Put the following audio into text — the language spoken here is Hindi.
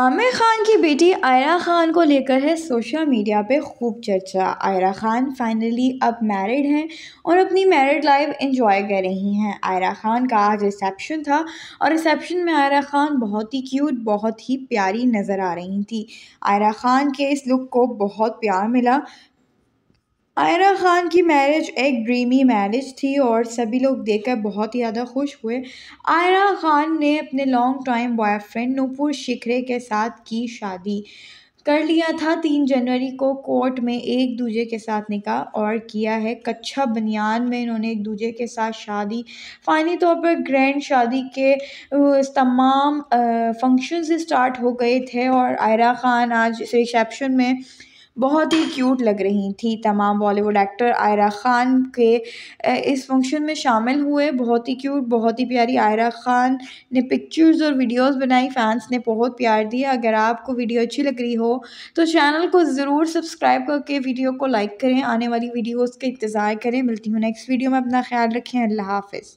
आमिर खान की बेटी आयरा खान को लेकर है सोशल मीडिया पे खूब चर्चा आयरा खान फाइनली अब मैरिड हैं और अपनी मैरिड लाइफ एंजॉय कर रही हैं आयरा खान का आज रिसेप्शन था और रिसेप्शन में आयरा खान बहुत ही क्यूट बहुत ही प्यारी नज़र आ रही थी आयरा खान के इस लुक को बहुत प्यार मिला आयरा ख़ान की मैरिज एक ड्रीमी मैरिज थी और सभी लोग देखकर बहुत ही ज़्यादा खुश हुए आयरा ख़ान ने अपने लॉन्ग टाइम बॉयफ्रेंड नूपुर शिखरे के साथ की शादी कर लिया था तीन जनवरी को कोर्ट में एक दूजे के साथ निकाह और किया है कच्छा बनियान में इन्होंने एक दूजे के साथ शादी फ़ाइनली तौर पर ग्रैंड शादी के तमाम फंक्शंस स्टार्ट हो गए थे और आयरा ख़ान आज इस रिसेप्शन में बहुत ही क्यूट लग रही थी तमाम बॉलीवुड एक्टर आयरा ख़ान के इस फंक्शन में शामिल हुए बहुत ही क्यूट बहुत ही प्यारी आयरा ख़ान ने पिक्चर्स और वीडियोस बनाई फैंस ने बहुत प्यार दिया अगर आपको वीडियो अच्छी लग रही हो तो चैनल को ज़रूर सब्सक्राइब करके वीडियो को लाइक करें आने वाली वीडियोज़ का इंतज़ार करें मिलती हूँ नेक्स्ट वीडियो में अपना ख्याल रखें अल्लाह हाफिज़